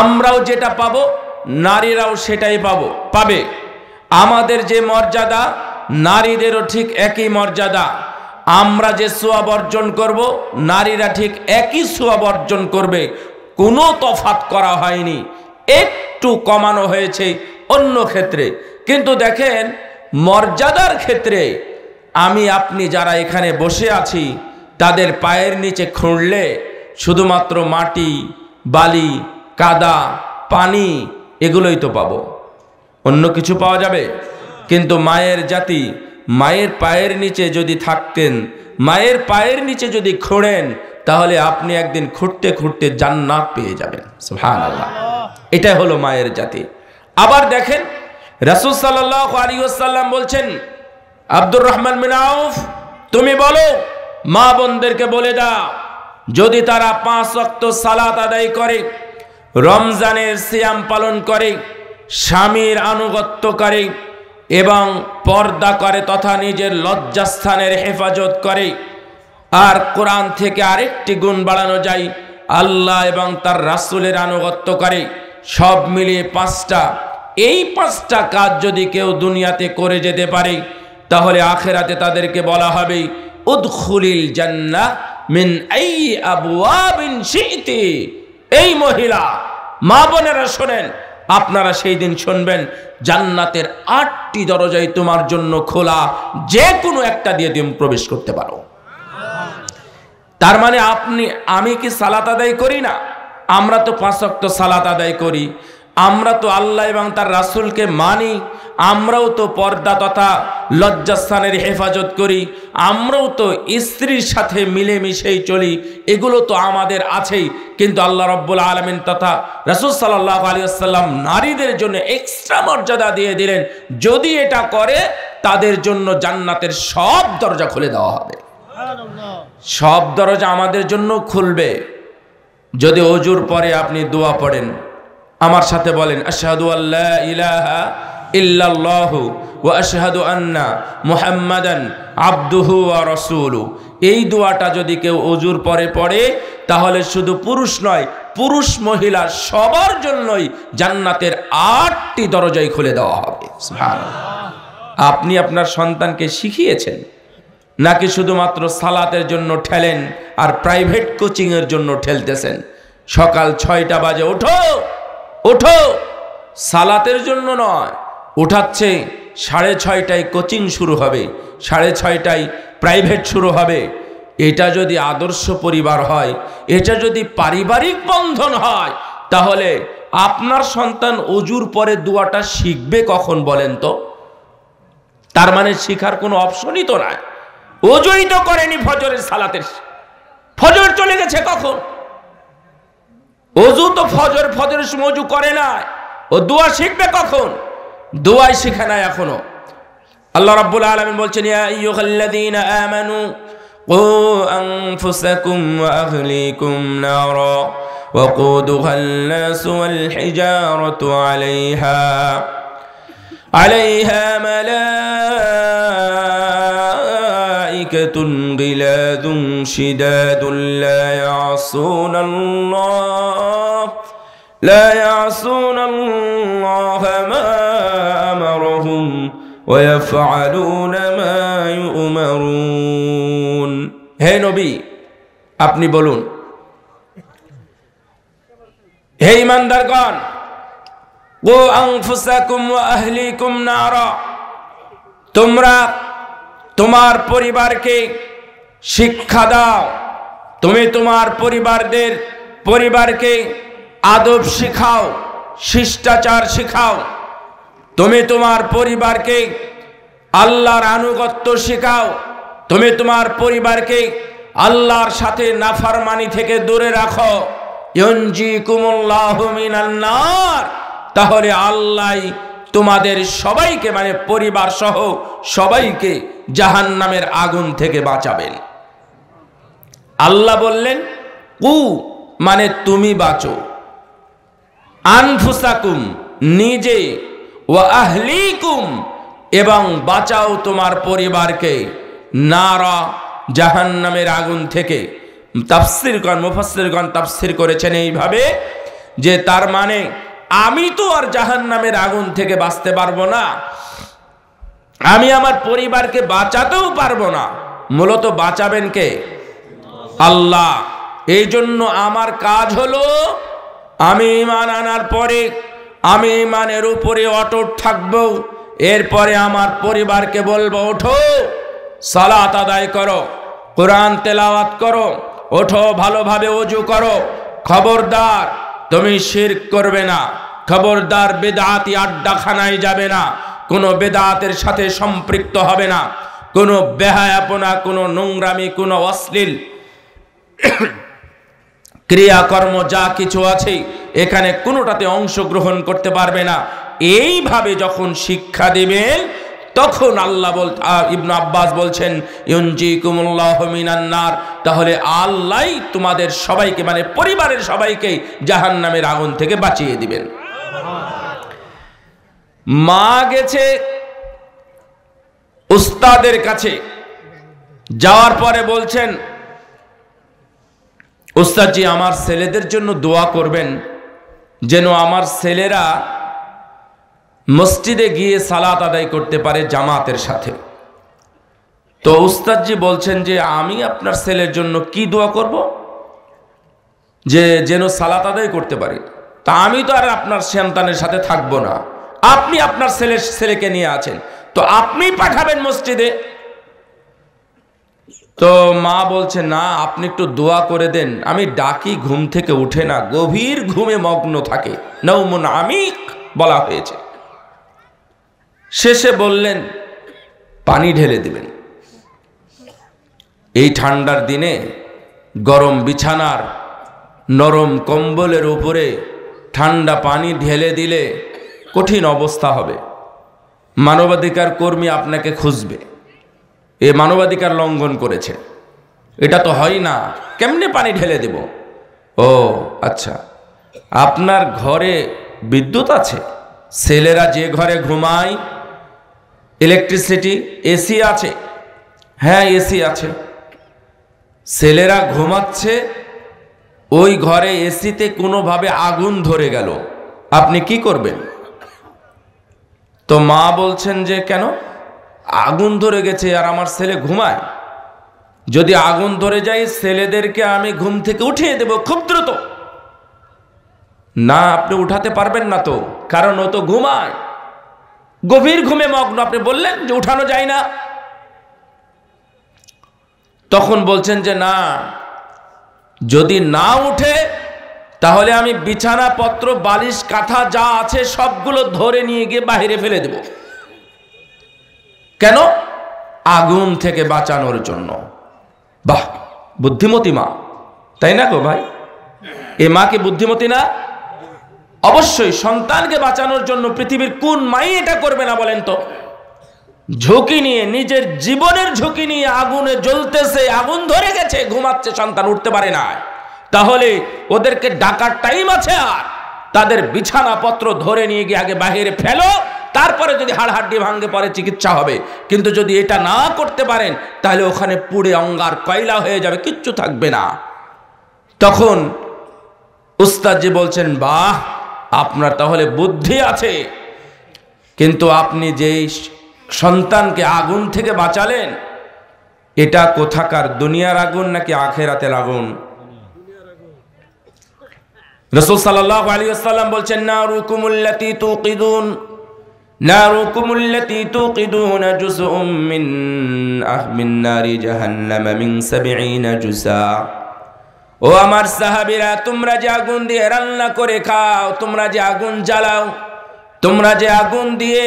আমরাও যেটা পাব নারীরাও সেটাই পাব পাবে আমাদের যে মর্যাদা নারীদেরও ঠিক একই মর্যাদা আমরা যে সোয়াব অর্জন করব নারীরা ঠিক একই সোয়াব অর্জন করবে কোনো তফাত করা হয়নি একটু কমানো হয়েছে অন্য ক্ষেত্রে কিন্তু দেখেন মর্যাদার ক্ষেত্রে আমি আপনি যারা এখানে বসে আছি তাদের পায়ের নিচে খুঁড়লে শুধুমাত্র মাটি বালি কাদা পানি এগুলোই তো পাবো অন্য কিছু পাওয়া যাবে কিন্তু মায়ের জাতি মায়ের পায়ের নিচে যদি থাকতেন মায়ের পায়ের নিচে যদি খোঁড়েন তাহলে আপনি একদিন খুঁড়তে খুঁড়তে জান্নাত পেয়ে যাবেন হ্যাঁ এটাই হলো মায়ের জাতি আবার দেখেন রাসুল সাল্লাহ আলিউসাল্লাম বলছেন আব্দুর রহমান মিনাউফ তুমি বলো মা বোনদেরকে বলে দাও যদি তারা পাঁচ অক্ত সালাত আদায় করে রমজানের সিয়াম পালন করে স্বামীর আনুগত্য করে এবং পর্দা করে তথা নিজের লজ্জাস্থানের হেফাজত করে আর কোরআন থেকে আরেকটি গুণ বাড়ানো যায় আল্লাহ এবং তার রাসুলের আনুগত্য করে সব মিলিয়ে পাঁচটা এই পাঁচটা কাজ যদি কেউ দুনিয়াতে করে যেতে পারে তাহলে আখেরাতে তাদেরকে বলা হবে উদ্খুলিল জান্না মিন এই আবু আবিন শীতে এই মহিলা মা বোনেরা শোনেন আপনারা সেই দিন শুনবেন জান্নাতের আটটি দরজাই তোমার জন্য খোলা যে কোনো একটা দিয়ে তুমি প্রবেশ করতে পারো তার মানে আপনি আমি কি সালাত আদায় করি না আমরা তো পাঁচ অক্ত সালাত আদায় করি আমরা তো আল্লাহ এবং তার রাসুলকে মানি আমরাও তো পর্দা তথা লজ্জাস্থানের হেফাজত করি আমরাও তো স্ত্রীর সাথে মিলেমিশেই চলি এগুলো তো আমাদের আছেই কিন্তু আল্লাহ রব্বুল আলমিন তথা রসুল সাল্লাহ আলী নারীদের জন্য এক্সট্রা মর্যাদা দিয়ে দিলেন যদি এটা করে তাদের জন্য জান্নাতের সব দরজা খুলে দেওয়া হবে সব দরজা আমাদের জন্য খুলবে যদি অজুর পরে আপনি দোয়া পড়েন আমার সাথে বলেন আশাহাদু আল্লাহ ইলাহা ইল্লাল্লাহু ওয়া আশহাদু আন্না মুহাম্মাদান আব্দুহু ওয়া এই দোয়াটা যদি কেউ অজুর পরে পড়ে তাহলে শুধু পুরুষ নয় পুরুষ মহিলা সবার জন্যই জান্নাতের আটটি দরজাই খুলে দেওয়া হবে আপনি আপনার সন্তানকে শিখিয়েছেন নাকি শুধুমাত্র সালাতের জন্য ঠেলেন আর প্রাইভেট কোচিংয়ের জন্য ঠেলতেছেন সকাল ছয়টা বাজে ওঠো ওঠো সালাতের জন্য নয় উঠাচ্ছে সাড়ে ছয়টায় কোচিং শুরু হবে সাড়ে ছয়টায় প্রাইভেট শুরু হবে এটা যদি আদর্শ পরিবার হয় এটা যদি পারিবারিক বন্ধন হয় তাহলে আপনার সন্তান অজুর পরে দুয়াটা শিখবে কখন বলেন তো তার মানে শিখার কোনো অপশনই তো নাই অজুই তো করেনি ফজরের সালাতের ফজর চলে গেছে কখন অজু তো ফজর ফজরের সময় অজু করে না ও দুয়া শিখবে কখন দোয়াই শেখা নাই এখনো আল্লাহ রাব্বুল আলামিন বলছেন ইয়া আইয়ুহাল্লাযীনা আমানু কু আনফুসাকুম ওয়া আহলিকুম নারা وقودها الناس والحجارة عليها عليها ملائكة غلاظ شداد لا يعصون الله لا يعصون الله ما হে নবী আপনি বলুন হে ইমানদারগণ ও আংফুসাকুম আহলিকুম নার তোমরা তোমার পরিবারকে শিক্ষা দাও তুমি তোমার পরিবারদের পরিবারকে আদব শিখাও শিষ্টাচার শিখাও তুমি তোমার পরিবারকে আল্লাহর আনুগত্য শেখাও তুমি তোমার পরিবারকে আল্লাহর সাথে নাফারমানি থেকে দূরে রাখো তাহলে আল্লাহ তোমাদের সবাইকে মানে পরিবার সহ সবাইকে জাহান নামের আগুন থেকে বাঁচাবেন আল্লাহ বললেন কু মানে তুমি বাঁচো আনফুসাকুম নিজে ও আহলিকুম এবং বাঁচাও তোমার পরিবারকে নারা জাহান্নামের আগুন থেকে তাফসিরগণ মুফাসিরগণ তাফসির করেছেন এইভাবে যে তার মানে আমি তো আর জাহান্নামের আগুন থেকে বাঁচতে পারবো না আমি আমার পরিবারকে বাঁচাতেও পারবো না মূলত বাঁচাবেন কে আল্লাহ এই জন্য আমার কাজ হলো আমি ইমান আনার পরে আমি ইমানের উপরে অটট থাকবো এরপরে আমার পরিবারকে বলবো ওঠো সালাত আদায় করো কোরআন তেলাওয়াত করো ওঠো ভালোভাবে অজু করো খবরদার তুমি শির করবে না খবরদার বেদাতি আড্ডাখানায় যাবে না কোনো বেদাতের সাথে সম্পৃক্ত হবে না কোনো বেহায়াপনা কোনো নোংরামি কোনো অশ্লীল ক্রিয়াকর্ম যা কিছু আছে এখানে কোনোটাতে অংশগ্রহণ করতে পারবে না এইভাবে যখন শিক্ষা দেবেন তখন আল্লাহ বল ইবনু আব্বাস বলছেন ইউনজি কুমুল্লাহ মিনান্নার তাহলে আল্লাহ তোমাদের সবাইকে মানে পরিবারের সবাইকে জাহান নামের আগুন থেকে বাঁচিয়ে দিবেন মা গেছে উস্তাদের কাছে যাওয়ার পরে বলছেন উস্তাদজি আমার ছেলেদের জন্য দোয়া করবেন যেন আমার ছেলেরা মসজিদে গিয়ে সালাত আদায় করতে পারে জামাতের সাথে তো উস্তাদজি বলছেন যে আমি আপনার ছেলের জন্য কি দোয়া করব যে যেন সালাত আদায় করতে পারি তা আমি তো আর আপনার সন্তানের সাথে থাকবো না আপনি আপনার ছেলের ছেলেকে নিয়ে আছেন তো আপনি পাঠাবেন মসজিদে তো মা বলছে না আপনি একটু দোয়া করে দেন আমি ডাকি ঘুম থেকে উঠে না গভীর ঘুমে মগ্ন থাকে নৌমন আমিক বলা হয়েছে শেষে বললেন পানি ঢেলে দিবেন এই ঠান্ডার দিনে গরম বিছানার নরম কম্বলের উপরে ঠান্ডা পানি ঢেলে দিলে কঠিন অবস্থা হবে মানবাধিকার কর্মী আপনাকে খুঁজবে এ মানবাধিকার লঙ্ঘন করেছে এটা তো হয় না কেমনে পানি ঢেলে দেব ও আচ্ছা আপনার ঘরে বিদ্যুৎ আছে ছেলেরা যে ঘরে ঘুমায় ইলেকট্রিসিটি এসি আছে হ্যাঁ এসি আছে ছেলেরা ঘুমাচ্ছে ওই ঘরে এসিতে কোনোভাবে আগুন ধরে গেল আপনি কি করবেন তো মা বলছেন যে কেন আগুন ধরে গেছে আর আমার ছেলে ঘুমায় যদি আগুন ধরে যায় ছেলেদেরকে আমি ঘুম থেকে উঠিয়ে দেব খুব দ্রুত না আপনি উঠাতে পারবেন না তো কারণ ও তো ঘুমায় গভীর ঘুমে মগ্ন আপনি বললেন যে উঠানো যায় না তখন বলছেন যে না যদি না উঠে তাহলে আমি বিছানাপত্র বালিশ কাঁথা যা আছে সবগুলো ধরে নিয়ে গিয়ে বাহিরে ফেলে দেব কেন আগুন থেকে বাঁচানোর জন্য বাহ বুদ্ধিমতী মা তাই না গো ভাই এ মাকে বুদ্ধিমতী না অবশ্যই সন্তানকে বাঁচানোর জন্য পৃথিবীর কোন মাই এটা করবে না বলেন তো ঝুঁকি নিয়ে নিজের জীবনের ঝুঁকি নিয়ে আগুনে জ্বলতেছে আগুন ধরে গেছে ঘুমাচ্ছে সন্তান উঠতে পারে না তাহলে ওদেরকে ডাকার টাইম আছে আর তাদের বিছানাপত্র ধরে নিয়ে গিয়ে আগে বাহিরে ফেলো তারপরে যদি হাড়হাড্ডি ভাঙ্গে পরে চিকিৎসা হবে কিন্তু যদি এটা না করতে পারেন তাহলে ওখানে পুড়ে অঙ্গার কয়লা হয়ে যাবে কিচ্ছু থাকবে না তখন উস্তাদজি বলছেন বাহ আপনার তাহলে বুদ্ধি আছে কিন্তু আপনি যেই সন্তানকে আগুন থেকে বাঁচালেন এটা কোথাকার দুনিয়ার আগুন নাকি আখেরাতের আগুন রসুল সাল্লাহ আলী আসসালাম বলছেন না রুকুমুল্লাতি তুকিদুন ناركم التي توقدون جزء من أهب النار جهنم من سبعين ও আমার সাহাবিরা তোমরা যে আগুন দিয়ে রান্না করে খাও তোমরা যে আগুন জ্বালাও তোমরা যে আগুন দিয়ে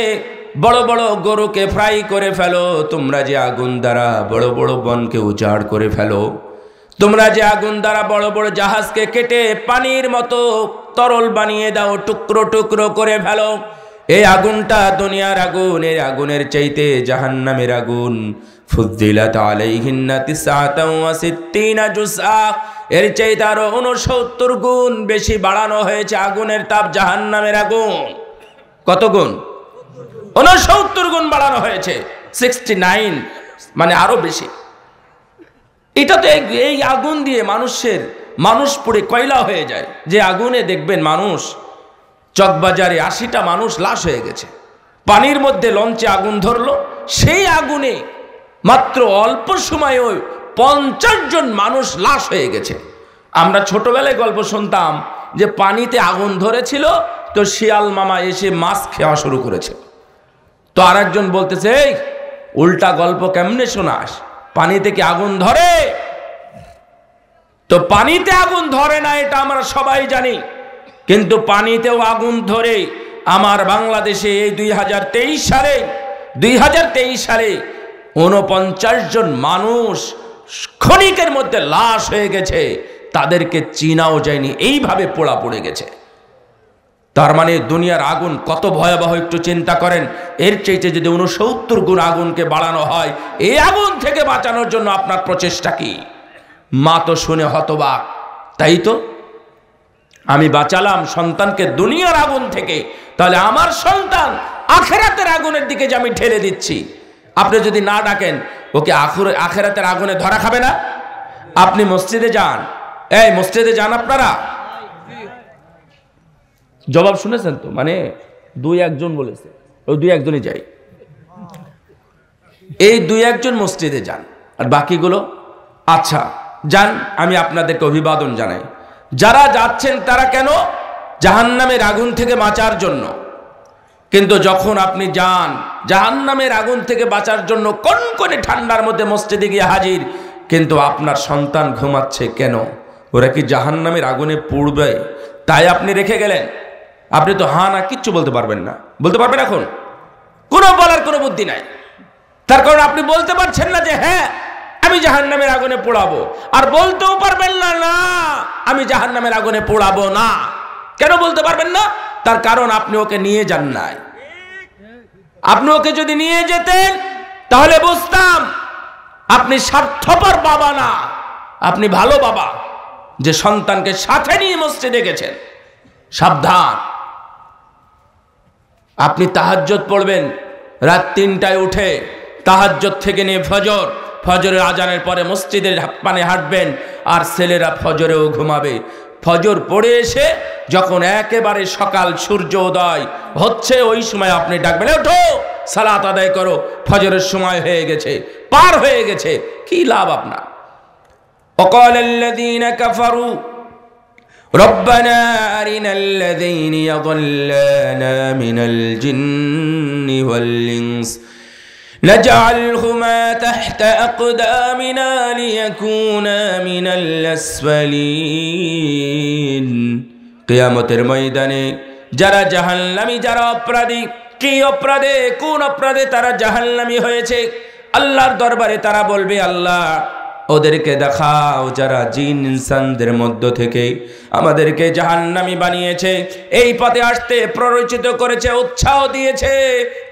বড় বড় গরুকে ফ্রাই করে ফেলো তোমরা যে আগুন দ্বারা বড় বড় বনকে উজাড় করে ফেলো তোমরা যে আগুন দ্বারা বড় বড় জাহাজকে কেটে পানির মতো তরল বানিয়ে দাও টুকরো টুকরো করে ফেলো এই আগুনটা দুনিয়ার আগুন এর আগুনের চাইতে জাহান্নামের আগুন ফুদ্দিলাত আলাইহিন্না তিসাতাও ওয়া সিত্তিনা জুসআ এর চাইতে আরো উনসত্তর গুণ বেশি বাড়ানো হয়েছে আগুনের তাপ জাহান নামের আগুন কত গুণ উনসত্তর গুণ বাড়ানো হয়েছে সিক্সটি নাইন মানে আরো বেশি এটা তো এই আগুন দিয়ে মানুষের মানুষ পুড়ে কয়লা হয়ে যায় যে আগুনে দেখবেন মানুষ চকবাজারে আশিটা মানুষ লাশ হয়ে গেছে পানির মধ্যে লঞ্চে আগুন ধরলো সেই আগুনে মাত্র অল্প সময়ে পঞ্চাশ জন মানুষ লাশ হয়ে গেছে আমরা ছোটবেলায় গল্প শুনতাম যে পানিতে আগুন ধরেছিল তো শিয়াল মামা এসে মাছ খেওয়া শুরু করেছে তো আর একজন বলতেছে এই উল্টা গল্প কেমনে শোনাস পানিতে কি আগুন ধরে তো পানিতে আগুন ধরে না এটা আমরা সবাই জানি কিন্তু পানিতেও আগুন ধরে আমার বাংলাদেশে এই দুই হাজার সালে দুই সালে উনপঞ্চাশ জন মানুষ ক্ষণিকের মধ্যে লাশ হয়ে গেছে তাদেরকে চিনাও যায়নি এইভাবে পোড়া পড়ে গেছে তার মানে দুনিয়ার আগুন কত ভয়াবহ একটু চিন্তা করেন এর চাইতে যদি উনসত্তর গুণ আগুনকে বাড়ানো হয় এই আগুন থেকে বাঁচানোর জন্য আপনার প্রচেষ্টা কি মা তো শুনে হতবাক তাই তো আমি বাঁচালাম সন্তানকে দুনিয়ার আগুন থেকে তাহলে আমার সন্তান আখেরাতের আগুনের দিকে যে আমি ঠেলে দিচ্ছি আপনি যদি না ডাকেন ওকে আখুর আখেরাতের আগুনে ধরা খাবে না আপনি মসজিদে যান এই মসজিদে যান আপনারা জবাব শুনেছেন তো মানে দুই একজন বলেছে ওই দুই একজনই যাই এই দুই একজন মসজিদে যান আর বাকিগুলো আচ্ছা যান আমি আপনাদেরকে অভিবাদন জানাই যারা যাচ্ছেন তারা কেন জাহান্নামের আগুন থেকে বাঁচার জন্য কিন্তু যখন আপনি যান জাহান্নামের আগুন থেকে বাঁচার জন্য কোন কোনে ঠান্ডার মধ্যে মসজিদে গিয়ে হাজির কিন্তু আপনার সন্তান ঘুমাচ্ছে কেন ওরা কি জাহান্নামের আগুনে পুড়বে তাই আপনি রেখে গেলেন আপনি তো হা না কিচ্ছু বলতে পারবেন না বলতে পারবেন এখন কোনো বলার কোনো বুদ্ধি নাই তার কারণ আপনি বলতে পারছেন না যে হ্যাঁ আমি জাহান্নামের আগুনে পোড়াবো আর বলতেও পারবেন না না আমি জাহান্নামের আগুনে পোড়াবো না কেন বলতে পারবেন না তার কারণ আপনি ওকে নিয়ে যান নাই আপনি ওকে যদি নিয়ে যেতেন তাহলে বুঝতাম আপনি স্বার্থপর বাবা না আপনি ভালো বাবা যে সন্তানকে সাথে নিয়ে মসজিদে গেছেন সাবধান আপনি তাহাজ্জত পড়বেন রাত তিনটায় উঠে তাহাজ্জত থেকে নিয়ে ফজর ফজরের আজানের পরে মসজিদের মানে হাঁটবেন আর ছেলেরা ফজরেও ঘুমাবে ফজর পড়ে এসে যখন একেবারে সকাল সূর্য উদয় হচ্ছে ওই সময় আপনি ডাকবেন ওঠো সালাত আদায় করো ফজরের সময় হয়ে গেছে পার হয়ে গেছে কি লাভ আপনার وقال الذين كفروا ربنا أرنا الذين من الجن والإنس نجعلهما تحت أقدامنا ليكونا من الأسفلين কিয়ামতের ময়দানে যারা জাহান্নামী যারা অপরাধী কি অপরাধে কোন অপরাধে তারা জাহান্নামী হয়েছে আল্লাহর দরবারে তারা বলবে আল্লাহ ওদেরকে দেখাও যারা জিন ইনসানদের মধ্য থেকে আমাদেরকে জাহান্নামি বানিয়েছে এই পথে আসতে প্ররোচিত করেছে উৎসাহ দিয়েছে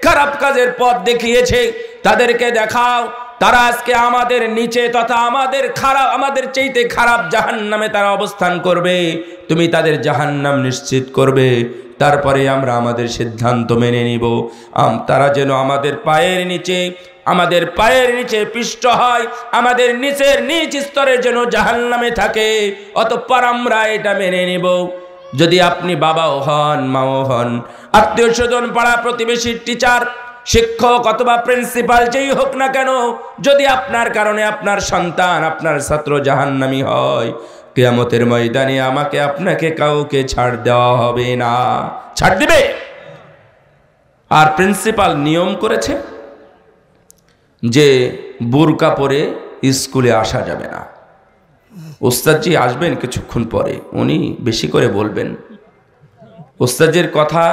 খারাপ কাজের পথ দেখিয়েছে তাদেরকে দেখাও তারা আজকে আমাদের নিচে তথা আমাদের খারাপ আমাদের চাইতে খারাপ জাহান নামে তারা অবস্থান করবে তুমি তাদের জাহান নাম নিশ্চিত করবে তারপরে আমরা আমাদের সিদ্ধান্ত মেনে নিব তারা যেন আমাদের পায়ের নিচে আমাদের পায়ের নিচে পিষ্ট হয় আমাদের নিচের নিচ স্তরের জন্য জাহান নামে থাকে অতঃপর আমরা এটা মেনে নিব যদি আপনি বাবাও হন মাও হন আত্মীয় স্বজন পাড়া প্রতিবেশীর টিচার শিক্ষক অথবা প্রিন্সিপাল যেই হোক না কেন যদি আপনার কারণে আপনার সন্তান আপনার ছাত্র জাহান্নামি হয় কেয়ামতের ময়দানে আমাকে আপনাকে কাউকে ছাড় দেওয়া হবে না ছাড় দিবে আর প্রিন্সিপাল নিয়ম করেছে যে বোরকা পরে স্কুলে আসা যাবে না ওস্তাদজি আসবেন কিছুক্ষণ পরে উনি বেশি করে বলবেন ওস্তাদজির কথা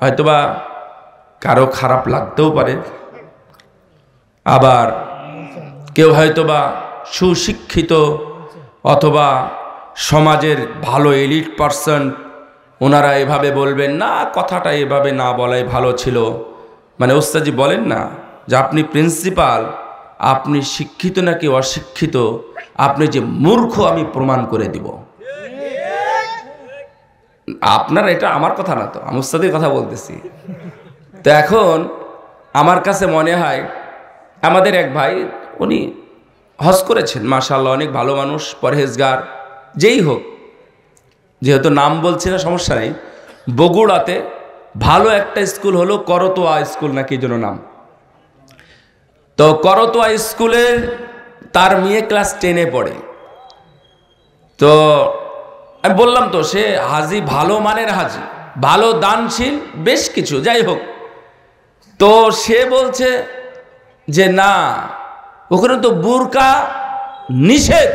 হয়তোবা কারো খারাপ লাগতেও পারে আবার কেউ হয়তোবা সুশিক্ষিত অথবা সমাজের ভালো এলিট পার্সন ওনারা এভাবে বলবেন না কথাটা এভাবে না বলাই ভালো ছিল মানে ওস্তাদজি বলেন না যে আপনি প্রিন্সিপাল আপনি শিক্ষিত নাকি অশিক্ষিত আপনি যে মূর্খ আমি প্রমাণ করে দিব আপনার এটা আমার কথা না তো আমস্তাদের কথা বলতেছি তো এখন আমার কাছে মনে হয় আমাদের এক ভাই উনি হস করেছেন মাশাল্লাহ অনেক ভালো মানুষ পরহেজগার যেই হোক যেহেতু নাম বলছি না সমস্যা নেই বগুড়াতে ভালো একটা স্কুল হলো করতোয়া স্কুল নাকি জন্য নাম তো করতোয়া স্কুলের তার মেয়ে ক্লাস টেনে পড়ে তো আমি বললাম তো সে হাজি ভালো মানের হাজি ভালো দানশীল বেশ কিছু যাই হোক তো সে বলছে যে না ওখানে তো বুরকা নিষেধ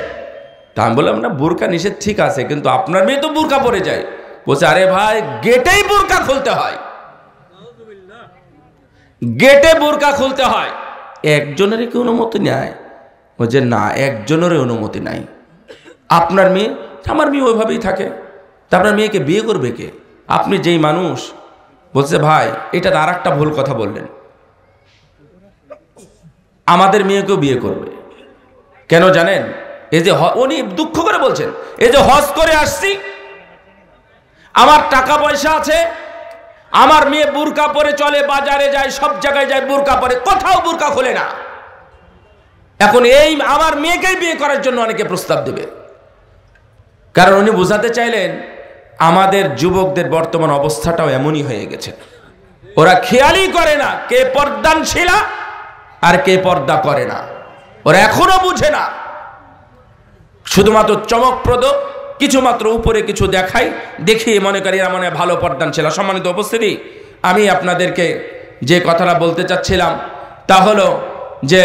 তা আমি বললাম না বুরকা নিষেধ ঠিক আছে কিন্তু আপনার মেয়ে তো বুরকা পরে যায় বলছে আরে ভাই গেটেই বুরকা খুলতে হয় গেটে বুরকা খুলতে হয় একজনের কি অনুমতি নেয় যে না একজনেরই অনুমতি নাই আপনার মেয়ে আমার মেয়ে ওইভাবেই থাকে তা আপনার মেয়েকে বিয়ে করবে কে আপনি যেই মানুষ বলছে ভাই এটা আর একটা ভুল কথা বললেন আমাদের মেয়েকেও বিয়ে করবে কেন জানেন এই যে উনি দুঃখ করে বলছেন এই যে হজ করে আসছি আমার টাকা পয়সা আছে আমার মেয়ে বুরকা পরে চলে বাজারে যায় সব জায়গায় যায় বুরকা পরে কোথাও বুরকা খোলে না এখন এই আমার মেয়েকেই বিয়ে করার জন্য অনেকে প্রস্তাব দেবে কারণ উনি বোঝাতে চাইলেন আমাদের যুবকদের বর্তমান অবস্থাটাও এমনই হয়ে গেছে ওরা খেয়ালই করে না কে পর্দানশীলা আর কে পর্দা করে না ওরা এখনো বুঝে না শুধুমাত্র চমকপ্রদ কিছু মাত্র উপরে কিছু দেখাই দেখিয়ে মনে করি এরা মনে ভালো পর্দান ছিল সম্মানিত উপস্থিতি আমি আপনাদেরকে যে কথাটা বলতে চাচ্ছিলাম তা হলো যে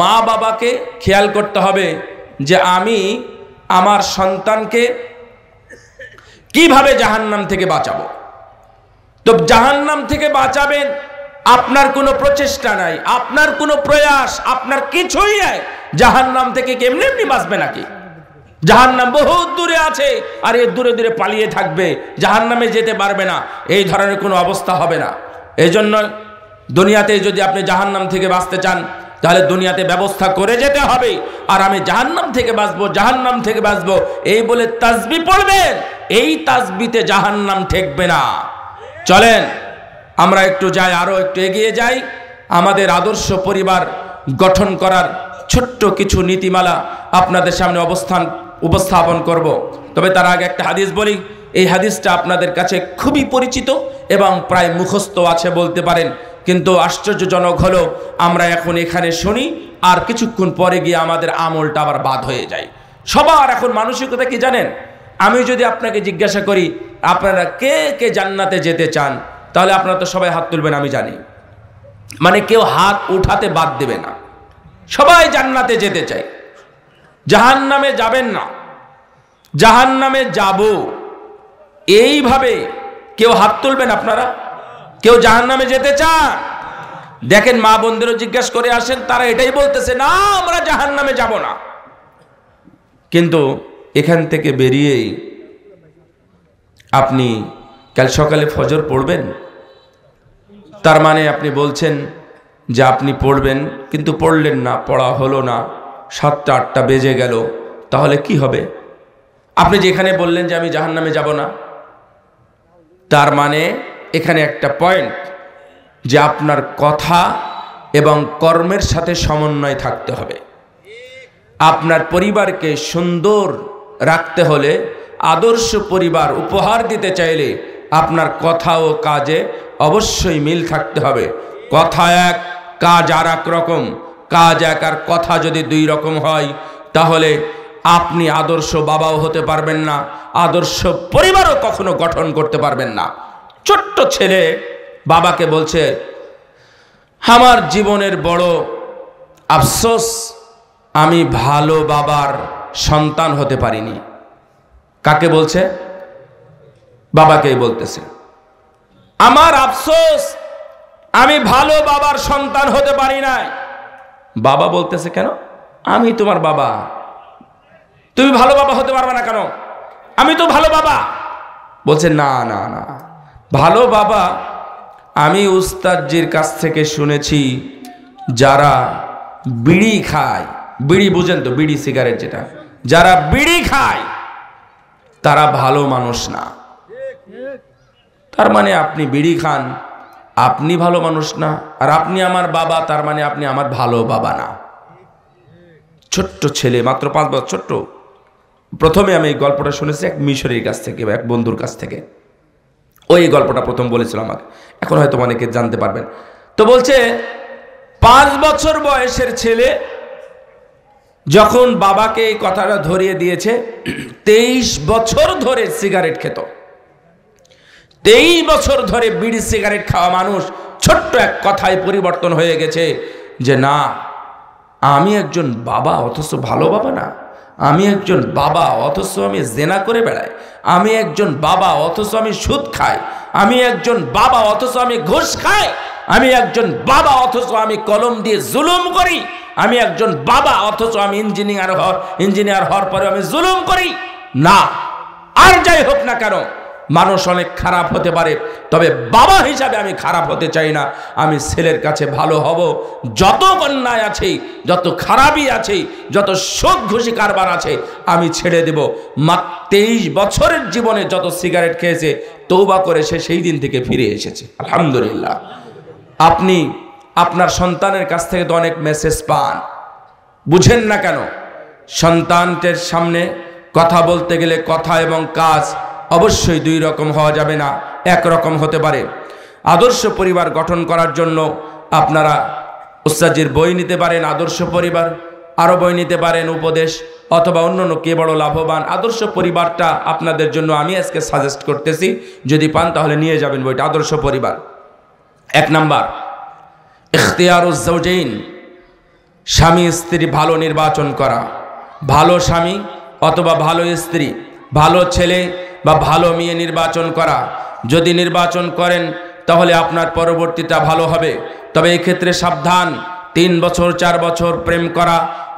মা বাবাকে খেয়াল করতে হবে যে আমি আমার সন্তানকে কিভাবে জাহান্নাম থেকে বাঁচাবো তো জাহান্নাম থেকে বাঁচাবেন আপনার কোনো প্রচেষ্টা নাই আপনার কোনো প্রয়াস আপনার কিছুই নাই জাহান্নাম থেকে কেমনি এমনি বাঁচবে নাকি জাহান নাম বহু দূরে আছে আর এ দূরে দূরে পালিয়ে থাকবে জাহান নামে যেতে পারবে না এই ধরনের কোনো অবস্থা হবে না এই জন্য দুনিয়াতে যদি আপনি জাহান নাম থেকে বাঁচতে চান তাহলে দুনিয়াতে ব্যবস্থা করে যেতে হবে আর আমি জাহান্নাম থেকে বাঁচবো জাহান্নাম থেকে বাঁচবো এই বলে তাজবি পড়বেন এই তাজবিতে জাহান্নাম ঠেকবে না চলেন আমরা একটু যাই আরও একটু এগিয়ে যাই আমাদের আদর্শ পরিবার গঠন করার ছোট্ট কিছু নীতিমালা আপনাদের সামনে অবস্থান উপস্থাপন করব। তবে তার আগে একটা হাদিস বলি এই হাদিসটা আপনাদের কাছে খুবই পরিচিত এবং প্রায় মুখস্থ আছে বলতে পারেন কিন্তু আশ্চর্যজনক হলো আমরা এখন এখানে শুনি আর কিছুক্ষণ পরে গিয়ে আমাদের আমলটা আবার বাদ হয়ে যায় সবার এখন মানসিকতা কি জানেন আমি যদি আপনাকে জিজ্ঞাসা করি আপনারা কে কে জান্নাতে যেতে চান তাহলে আপনারা তো সবাই হাত তুলবেন আমি জানি মানে কেউ হাত উঠাতে বাদ দেবে না সবাই জান্নাতে যেতে চায় জাহান নামে যাবেন না জাহান নামে যাব এইভাবে কেউ হাত তুলবেন আপনারা কেউ জাহান নামে যেতে চান দেখেন মা বোনদেরও জিজ্ঞেস করে আসেন তারা এটাই বলতেছে না আমরা জাহান নামে যাব না কিন্তু এখান থেকে বেরিয়েই আপনি কাল সকালে ফজর পড়বেন তার মানে আপনি বলছেন যে আপনি পড়বেন কিন্তু পড়লেন না পড়া হলো না সাতটা আটটা বেজে গেল তাহলে কি হবে আপনি যেখানে বললেন যে আমি জাহান নামে যাব না তার মানে এখানে একটা পয়েন্ট যে আপনার কথা এবং কর্মের সাথে সমন্বয় থাকতে হবে আপনার পরিবারকে সুন্দর রাখতে হলে আদর্শ পরিবার উপহার দিতে চাইলে আপনার কথা ও কাজে অবশ্যই মিল থাকতে হবে কথা এক কাজ আর এক রকম কাজ এক আর কথা যদি দুই রকম হয় তাহলে আপনি আদর্শ বাবাও হতে পারবেন না আদর্শ পরিবারও কখনো গঠন করতে পারবেন না ছোট্ট ছেলে বাবাকে বলছে আমার জীবনের বড় আফসোস আমি ভালো বাবার সন্তান হতে পারিনি কাকে বলছে বাবাকেই বলতেছে আমার আফসোস আমি ভালো বাবার সন্তান হতে পারি নাই বাবা বলতেছে কেন আমি তোমার বাবা তুমি ভালো বাবা হতে পারবে না কেন আমি তো ভালো বাবা বলছে না না না ভালো বাবা আমি উস্তাদজির কাছ থেকে শুনেছি যারা বিড়ি খায় বিড়ি বুঝেন তো বিড়ি সিগারেট যেটা যারা বিড়ি খায় তারা ভালো মানুষ না তার মানে আপনি বিড়ি খান আপনি ভালো মানুষ না আর আপনি আমার বাবা তার মানে আপনি আমার ভালো বাবা না ছোট্ট ছেলে মাত্র পাঁচ বছর ছোট্ট প্রথমে আমি এই গল্পটা শুনেছি এক মিশরের কাছ থেকে বা এক বন্ধুর কাছ থেকে ওই গল্পটা প্রথম বলেছিল আমাকে এখন হয়তো অনেকে জানতে পারবেন তো বলছে পাঁচ বছর বয়সের ছেলে যখন বাবাকে এই কথাটা ধরিয়ে দিয়েছে তেইশ বছর ধরে সিগারেট খেত তেই বছর ধরে বিড়ি সিগারেট খাওয়া মানুষ ছোট্ট এক কথায় পরিবর্তন হয়ে গেছে যে না আমি একজন বাবা অথচ ভালো বাবা না আমি একজন বাবা অথচ আমি জেনা করে বেড়াই আমি একজন বাবা অথচ আমি সুদ খাই আমি একজন বাবা অথচ আমি ঘুষ খাই আমি একজন বাবা অথচ আমি কলম দিয়ে জুলুম করি আমি একজন বাবা অথচ আমি ইঞ্জিনিয়ার হওয়ার ইঞ্জিনিয়ার হওয়ার পরে আমি জুলুম করি না আর যাই হোক না কেন মানুষ অনেক খারাপ হতে পারে তবে বাবা হিসাবে আমি খারাপ হতে চাই না আমি ছেলের কাছে ভালো হব যত অন্যায় আছে যত খারাপই আছে যত শোক ঘুষি কারবার আছে আমি ছেড়ে দেব মা তেইশ বছরের জীবনে যত সিগারেট খেয়েছে তৌবা করে সে সেই দিন থেকে ফিরে এসেছে আলহামদুলিল্লাহ আপনি আপনার সন্তানের কাছ থেকে তো অনেক মেসেজ পান বুঝেন না কেন সন্তানটের সামনে কথা বলতে গেলে কথা এবং কাজ অবশ্যই দুই রকম হওয়া যাবে না এক রকম হতে পারে আদর্শ পরিবার গঠন করার জন্য আপনারা উস্তাজির বই নিতে পারেন আদর্শ পরিবার আরও বই নিতে পারেন উপদেশ অথবা অন্য অন্য কে বড় লাভবান আদর্শ পরিবারটা আপনাদের জন্য আমি আজকে সাজেস্ট করতেছি যদি পান তাহলে নিয়ে যাবেন বইটা আদর্শ পরিবার এক নাম্বার ইখতিয়ারুজ্জাউজাইন স্বামী স্ত্রী ভালো নির্বাচন করা ভালো স্বামী অথবা ভালো স্ত্রী ভালো ছেলে বা ভালো মেয়ে নির্বাচন করা যদি নির্বাচন করেন তাহলে আপনার পরবর্তীটা ভালো হবে তবে ক্ষেত্রে সাবধান তিন বছর চার বছর প্রেম করা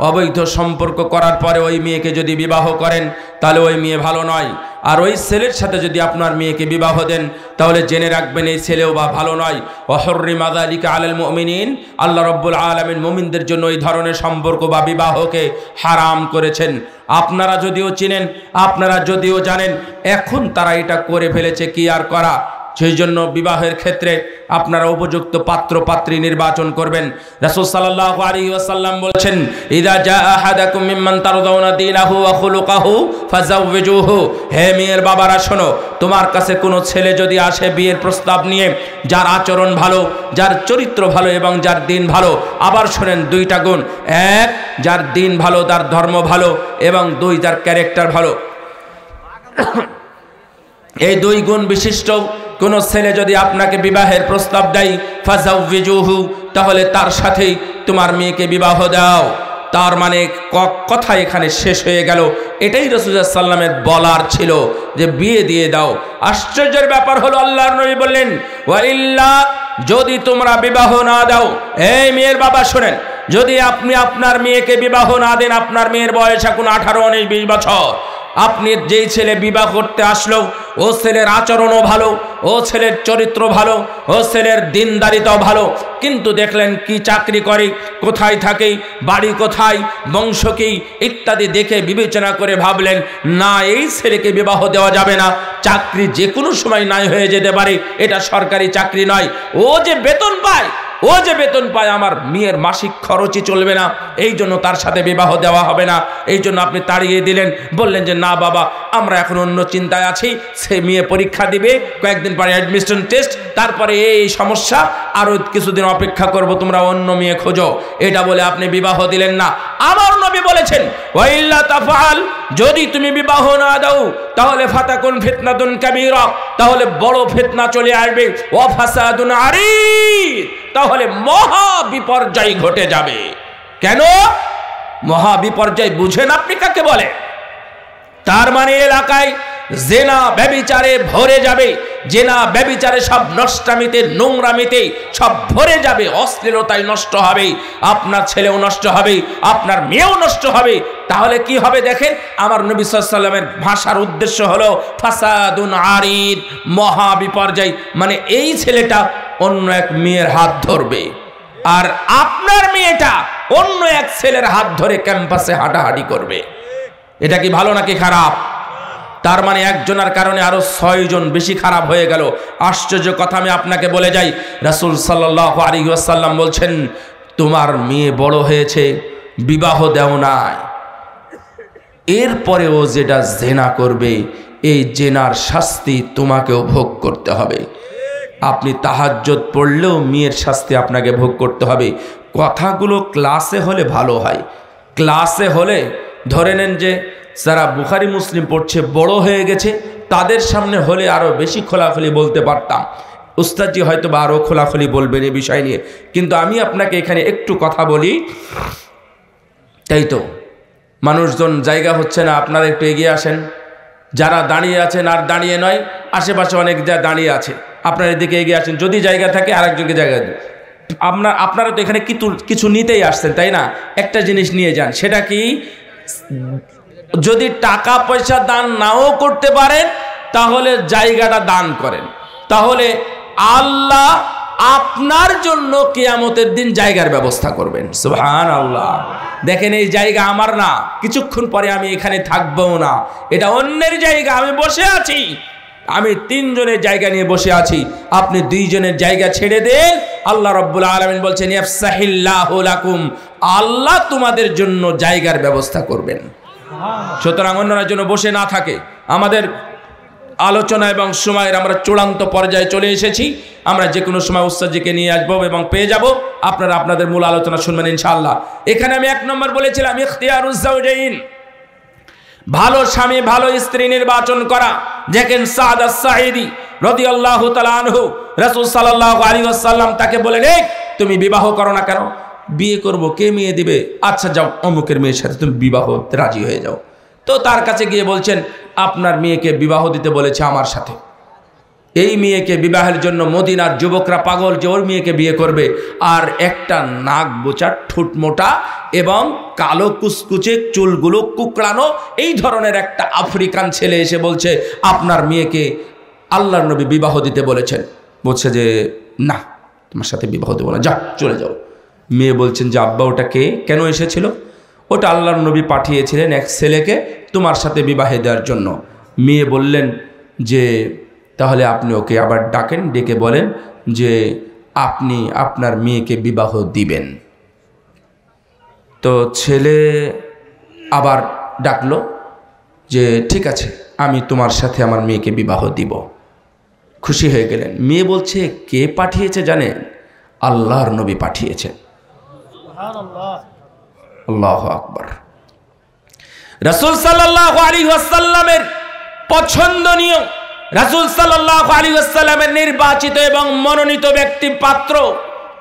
অবৈধ সম্পর্ক করার পরে ওই মেয়েকে যদি বিবাহ করেন তাহলে ওই মেয়ে ভালো নয় আর ওই ছেলের সাথে যদি আপনার মেয়েকে বিবাহ দেন তাহলে জেনে রাখবেন এই ছেলেও বা ভালো নয় অহর্রিম আদালিকা আলাল মমিনিন আল্লাহ রব্বুল আলমিন মোমিনদের জন্য এই ধরনের সম্পর্ক বা বিবাহকে হারাম করেছেন আপনারা যদিও চিনেন আপনারা যদিও জানেন এখন তারা এটা করে ফেলেছে কি আর করা সেই জন্য বিবাহের ক্ষেত্রে আপনারা উপযুক্ত পাত্র পাত্রী নির্বাচন করবেন রাসূল সাল্লাল্লাহু আলাইহি হে মেয়ের বাবারা শোনো তোমার কাছে কোনো ছেলে যদি আসে বিয়ের প্রস্তাব নিয়ে যার আচরণ ভালো যার চরিত্র ভালো এবং যার দিন ভালো আবার শোনেন দুইটা গুণ এক যার দিন ভালো তার ধর্ম ভালো এবং দুই যার ক্যারেক্টার ভালো এই দুই গুণ বিশিষ্ট কোনো ছেলে যদি আপনাকে বিবাহের প্রস্তাব দেয় ফাজাউজুহু তাহলে তার সাথেই তোমার মেয়েকে বিবাহ দাও তার মানে কথা এখানে শেষ হয়ে গেল এটাই সাল্লামের বলার ছিল যে বিয়ে দিয়ে দাও আশ্চর্যের ব্যাপার হলো আল্লাহর নবী বললেন ওয়াইল্লা যদি তোমরা বিবাহ না দাও এই মেয়ের বাবা শোনেন যদি আপনি আপনার মেয়েকে বিবাহ না দেন আপনার মেয়ের বয়স এখন আঠারো উনিশ বিশ বছর আপনি যেই ছেলে বিবাহ করতে আসলো ও ছেলের আচরণও ভালো ও ছেলের চরিত্র ভালো ও ছেলের দিনদারিতাও ভালো কিন্তু দেখলেন কি চাকরি করে কোথায় থাকে বাড়ি কোথায় বংশ কি ইত্যাদি দেখে বিবেচনা করে ভাবলেন না এই ছেলেকে বিবাহ দেওয়া যাবে না চাকরি যে কোনো সময় নাই হয়ে যেতে পারে এটা সরকারি চাকরি নয় ও যে বেতন পায় ও যে বেতন পায় আমার মেয়ের মাসিক খরচই চলবে না এই জন্য তার সাথে বিবাহ দেওয়া হবে না এই জন্য আপনি তাড়িয়ে দিলেন বললেন যে না বাবা আমরা এখন অন্য চিন্তায় আছি সে মেয়ে পরীক্ষা দিবে কয়েকদিন পরে অ্যাডমিশন টেস্ট তারপরে এই সমস্যা আরও কিছুদিন অপেক্ষা করব তোমরা অন্য মেয়ে খোঁজো এটা বলে আপনি বিবাহ দিলেন না আমার নবী বলেছেন ওয়াইল্লা তাফাল যদি তুমি বিবাহ না দাও তাহলে ফাতাকুন ফিতনাতুন কাবীরা তাহলে বড় ফিতনা চলে আসবে ওয়া ফাসাদুন আরিদ তাহলে মহা বিপর্যয় ঘটে যাবে কেন মহা বিপর্যয় বুঝেন আপনি কাকে বলে তার মানে এলাকায় জেনা ব্যবিচারে ভরে যাবে জেনা ব্যবিচারে সব নষ্টামিতে নোংরামিতে সব ভরে যাবে অশ্লীলতায় নষ্ট হবে আপনার ছেলেও নষ্ট হবে আপনার মেয়েও নষ্ট হবে তাহলে কি হবে দেখেন আমার নবী সাল্লামের ভাষার উদ্দেশ্য হলো ফাসাদুন আরিদ মহা বিপর্যয় মানে এই ছেলেটা অন্য এক মেয়ের হাত ধরবে আর আপনার মেয়েটা অন্য এক ছেলের হাত ধরে ক্যাম্পাসে হাঁটাহাঁটি করবে এটা কি ভালো নাকি খারাপ তার মানে একজনের কারণে আরও ছয়জন বেশি খারাপ হয়ে গেল আশ্চর্য কথা আমি আপনাকে বলে যাই রাসুল সাল্লাহ আলিহাসাল্লাম বলছেন তোমার মেয়ে বড় হয়েছে বিবাহ দেও নাই এরপরেও যেটা জেনা করবে এই জেনার শাস্তি তোমাকেও ভোগ করতে হবে আপনি তাহাজ্জত পড়লেও মেয়ের শাস্তি আপনাকে ভোগ করতে হবে কথাগুলো ক্লাসে হলে ভালো হয় ক্লাসে হলে ধরে নেন যে যারা বুখারি মুসলিম পড়ছে বড় হয়ে গেছে তাদের সামনে হলে আরও বেশি খোলাখুলি বলতে পারতাম উস্তাদজি হয়তো বা আরও খোলাখুলি বলবেন এ বিষয় নিয়ে কিন্তু আমি আপনাকে এখানে একটু কথা বলি তাই তো মানুষজন জায়গা হচ্ছে না আপনারা একটু এগিয়ে আসেন যারা দাঁড়িয়ে আছেন আর দাঁড়িয়ে নয় আশেপাশে অনেক যা দাঁড়িয়ে আছে আপনার এদিকে এগিয়ে আসেন যদি জায়গা থাকে আরেকজনকে জায়গা দিন আপনার আপনারা তো এখানে কিছু কিছু নিতেই আসছেন তাই না একটা জিনিস নিয়ে যান সেটা কি যদি টাকা পয়সা দান নাও করতে পারেন তাহলে জায়গাটা দান করেন তাহলে আল্লাহ আপনার জন্য কেয়ামতের দিন জায়গার ব্যবস্থা করবেন সুহান আল্লাহ দেখেন এই জায়গা আমার না কিছুক্ষণ পরে আমি এখানে থাকবো না এটা অন্যের জায়গা আমি বসে আছি আমি তিনজনের জায়গা নিয়ে বসে আছি আপনি দুইজনের জায়গা ছেড়ে দেন আল্লাহ রব্বুল আলমিন বলছেন লাকুম আল্লাহ তোমাদের জন্য জায়গার ব্যবস্থা করবেন সুতরাং অন্যরা জন্য বসে না থাকে আমাদের আলোচনা এবং সময়ের আমরা চূড়ান্ত পর্যায়ে চলে এসেছি আমরা যে কোনো সময় উৎসাহীকে নিয়ে আসবো এবং পেয়ে যাব আপনারা আপনাদের মূল আলোচনা শুনবেন ইনশাআল্লাহ এখানে আমি এক নম্বর বলেছিলাম ইখতিয়ারুজ্জাউজাইন ভালো স্বামী ভালো স্ত্রী নির্বাচন করা দেখেন সাদ সাহেদি রদি আল্লাহ তালানহু রসুল সাল্লাহ আলী আসাল্লাম তাকে বলেন রে তুমি বিবাহ করো না কেন বিয়ে করব কে মেয়ে দিবে আচ্ছা যাও অমুকের মেয়ের সাথে তুমি বিবাহ রাজি হয়ে যাও তো তার কাছে গিয়ে বলছেন আপনার মেয়েকে বিবাহ দিতে বলেছে আমার সাথে এই মেয়েকে বিবাহের জন্য মদিনার যুবকরা পাগল যে ওর মেয়েকে বিয়ে করবে আর একটা নাক বোচা ঠোঁট মোটা এবং কালো কুচকুচে চুলগুলো কুকড়ানো এই ধরনের একটা আফ্রিকান ছেলে এসে বলছে আপনার মেয়েকে আল্লাহর নবী বিবাহ দিতে বলেছেন বলছে যে না তোমার সাথে বিবাহ দেবো না যা চলে যাও মেয়ে বলছেন যে আব্বা ওটা কে কেন এসেছিল ওটা আল্লাহর নবী পাঠিয়েছিলেন এক ছেলেকে তোমার সাথে বিবাহে দেওয়ার জন্য মেয়ে বললেন যে তাহলে আপনি ওকে আবার ডাকেন ডেকে বলেন যে আপনি আপনার মেয়েকে বিবাহ দিবেন তো ছেলে আবার ডাকলো যে ঠিক আছে আমি তোমার সাথে আমার মেয়েকে বিবাহ দিব খুশি হয়ে গেলেন মেয়ে বলছে কে পাঠিয়েছে জানেন আল্লাহর নবী পাঠিয়েছেন আল্লাহ আকবর রাসুল সাল্লাহ আলী আসাল্লামের পছন্দনীয় রাসুল সাল্লাহ আলী আসসালামের নির্বাচিত এবং মনোনীত ব্যক্তি পাত্র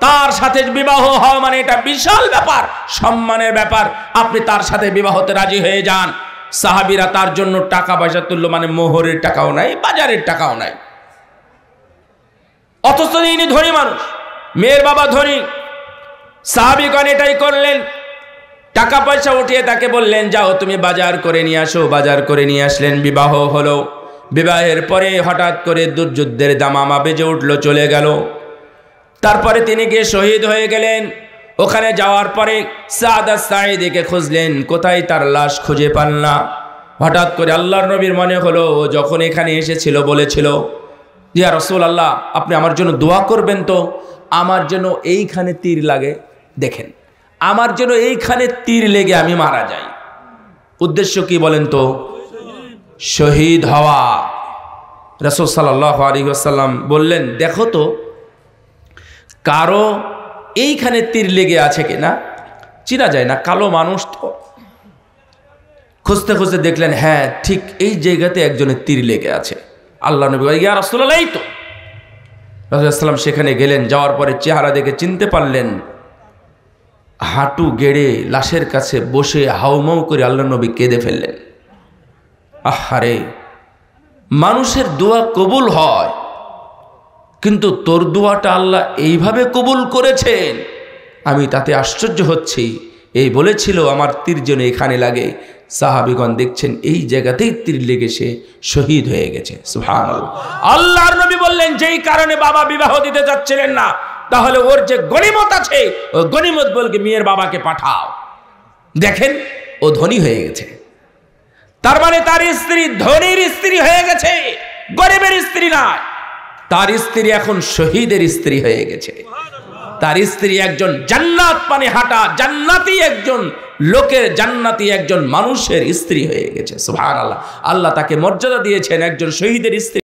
তার সাথে বিবাহ হওয়া মানে এটা বিশাল ব্যাপার সম্মানের ব্যাপার আপনি তার সাথে বিবাহতে রাজি হয়ে যান সাহাবিরা তার জন্য টাকা পয়সা তুললো মানে মোহরের টাকাও নাই বাজারের টাকাও নাই অথচ ইনি ধনী মানুষ মেয়ের বাবা ধনী সাহাবিগণ এটাই করলেন টাকা পয়সা উঠিয়ে তাকে বললেন যাও তুমি বাজার করে নিয়ে আসো বাজার করে নিয়ে আসলেন বিবাহ হলো বিবাহের পরে হঠাৎ করে দুর্যুদ্ধের দামামা বেজে উঠল চলে গেল তারপরে তিনি গিয়ে শহীদ হয়ে গেলেন ওখানে যাওয়ার পরে সাদা সাইদিকে খুঁজলেন কোথায় তার লাশ খুঁজে পান না হঠাৎ করে আল্লাহর নবীর মনে হলো ও যখন এখানে এসেছিল বলেছিল জিয়া রসুল আল্লাহ আপনি আমার জন্য দোয়া করবেন তো আমার জন্য এইখানে তীর লাগে দেখেন আমার জন্য এইখানে তীর লেগে আমি মারা যাই উদ্দেশ্য কি বলেন তো শহীদ হওয়া রসুল সাল্লাম বললেন দেখো তো কারো এইখানে তীর লেগে আছে কিনা চিনা যায় না কালো মানুষ তো খুঁজতে খুঁজতে দেখলেন হ্যাঁ ঠিক এই জায়গাতে একজনের তীর লেগে আছে আল্লাহ নবী ইয়া রসুল্লাহ তো রসুলাম সেখানে গেলেন যাওয়ার পরে চেহারা দেখে চিনতে পারলেন হাঁটু গেড়ে লাশের কাছে বসে হাউমাউ করে আল্লাহ নবী কেঁদে ফেললেন আহারে মানুষের দোয়া কবুল হয় কিন্তু তোর দোয়াটা আল্লাহ এইভাবে কবুল করেছেন আমি তাতে আশ্চর্য হচ্ছি এই বলেছিল আমার যেন এখানে লাগে সাহাবিগণ দেখছেন এই জায়গাতেই তীর লেগে সে শহীদ হয়ে গেছে আল্লাহর নবী বললেন যেই কারণে বাবা বিবাহ দিতে যাচ্ছিলেন না তাহলে ওর যে গণিমত আছে ও গণিমত বলকে মেয়ের বাবাকে পাঠাও দেখেন ও ধনী হয়ে গেছে তার মানে তার স্ত্রী ধনির স্ত্রী হয়ে গেছে গরিবের স্ত্রী নয় তার স্ত্রী এখন শহীদের স্ত্রী হয়ে গেছে তার স্ত্রী একজন জান্নাত পানে হাঁটা জান্নাতি একজন লোকের জান্নাতি একজন মানুষের স্ত্রী হয়ে গেছে সুহান আল্লাহ আল্লাহ তাকে মর্যাদা দিয়েছেন একজন শহীদের স্ত্রী